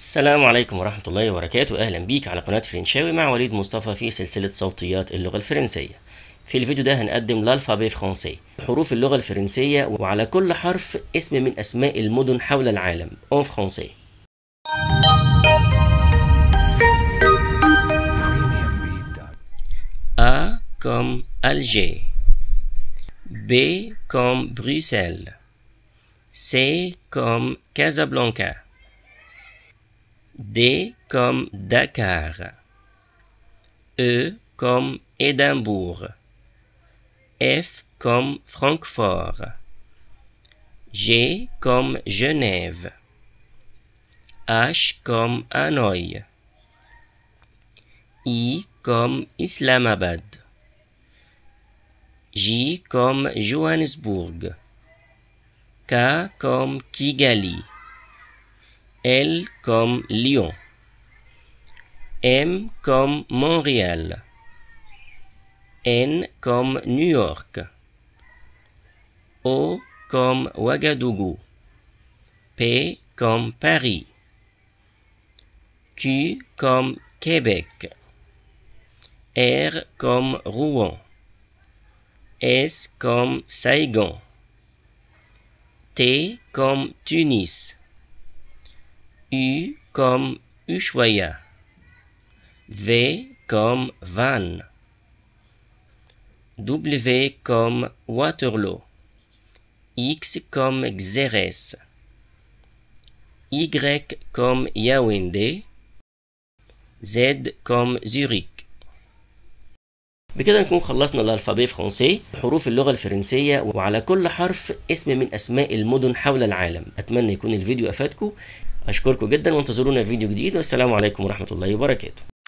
السلام عليكم ورحمة الله وبركاته أهلا بيك على قناة فرنشاوي مع وليد مصطفى في سلسلة صوتيات اللغة الفرنسية في الفيديو ده هنقدم لالفابي فرنسي حروف اللغة الفرنسية وعلى كل حرف اسم من أسماء المدن حول العالم اون فرنسي A comme Alger B comme Bruxelles C comme Casablanca D comme Dakar. E comme Édimbourg. F comme Francfort. G comme Genève. H comme Hanoï. I comme Islamabad. J comme Johannesburg. K comme Kigali. L comme Lyon. M comme Montréal. N comme New York. O comme Ouagadougou. P comme Paris. Q comme Québec. R comme Rouen. S comme Saigon. T comme Tunis. U comme Ushuaia. V comme Van. W comme Waterloo. X comme Xeres. Y comme Yaoundé. Z comme Zurich. بكده نكون خلصنا الألفابي فرنسي حروف اللغة الفرنسية وعلى كل حرف اسم من أسماء المدن حول العالم أتمنى يكون الفيديو أفادكم اشكركم جدا وانتظرونا في فيديو جديد والسلام عليكم ورحمه الله وبركاته